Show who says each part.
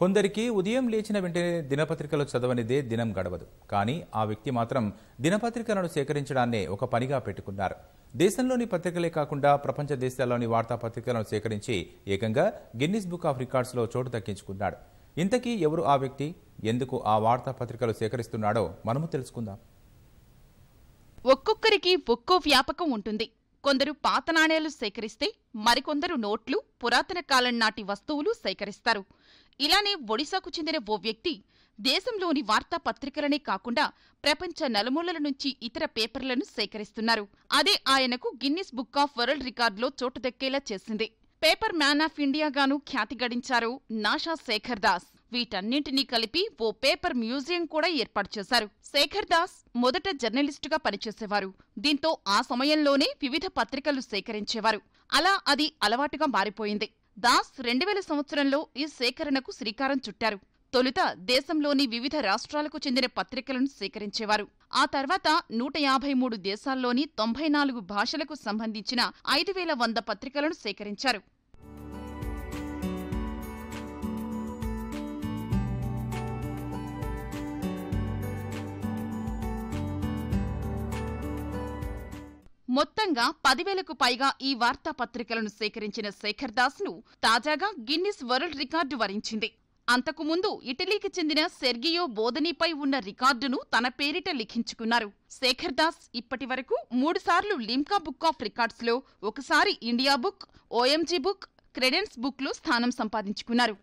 Speaker 1: కొందరికి ఉదయం లేచిన వెంటనే దినపత్రికలు చదవనిదే దినం గడవదు కానీ ఆ వ్యక్తి మాత్రం దినపత్రికలను సేకరించడాన్నే ఒక పనిగా పెట్టుకున్నారు దేశంలోని పత్రికలే కాకుండా ప్రపంచ దేశాల్లోని వార్తాపత్రికలను సేకరించి ఏకంగా గిన్నిస్ బుక్ ఆఫ్ రికార్డ్స్లో చోటు దక్కించుకున్నాడు ఇంతకీ ఎవరు ఆ వ్యక్తి ఎందుకు ఆ వార్తాపత్రికలు సేకరిస్తున్నాడో మనము తెలుసుకుందాం
Speaker 2: ఒక్కొక్కరికి ఒక్కో వ్యాపకం ఉంటుంది కొందరు పాత నాణేలు సేకరిస్తే మరికొందరు నోట్లు పురాతన కాలం నాటి వస్తువులు సేకరిస్తారు ఇలానే ఒడిశాకు చెందిన ఓ వ్యక్తి దేశంలోని వార్తాపత్రికలనే కాకుండా ప్రపంచ నలుమూలల నుంచి ఇతర పేపర్లను సేకరిస్తున్నారు అదే ఆయనకు గిన్నిస్ బుక్ ఆఫ్ వరల్డ్ రికార్డులో చోటు దక్కేలా చేసింది పేపర్ మ్యాన్ ఆఫ్ ఇండియాగాను ఖ్యాతి గడించారు నాషా శేఖర్ దాస్ వీటన్నింటినీ కలిపి ఓ పేపర్ మ్యూజియం కూడా ఏర్పాటు చేశారు శేఖర్ దాస్ మొదట జర్నలిస్టుగా పనిచేసేవారు దీంతో ఆ సమయంలోనే వివిధ పత్రికలు సేకరించేవారు అలా అది అలవాటుగా మారిపోయింది దాస్ రెండు వేల సంవత్సరంలో ఈ సేకరణకు శ్రీకారం చుట్టారు తొలుత దేశంలోని వివిధ రాష్ట్రాలకు చెందిన పత్రికలను సేకరించేవారు ఆ తర్వాత నూట యాభై మూడు దేశాల్లోని తొంభై నాలుగు భాషలకు సంబంధించిన ఐదు వేల వంద పత్రికలను సేకరించారు మొత్తంగా పదివేలకు పైగా ఈ వార్తాపత్రికలను సేకరించిన శేఖర్ దాస్ ను తాజాగా గిన్నిస్ వరల్డ్ రికార్డు వరించింది అంతకుముందు ఇటలీకి చెందిన సెర్గియో బోధనిపై ఉన్న రికార్డును తన పేరిట లిఖించుకున్నారు శేఖర్ దాస్ ఇప్పటి వరకు మూడుసార్లు లిమ్కా బుక్ ఆఫ్ రికార్డ్స్లో ఒకసారి India book OMG book credence బుక్లో స్థానం సంపాదించుకున్నారు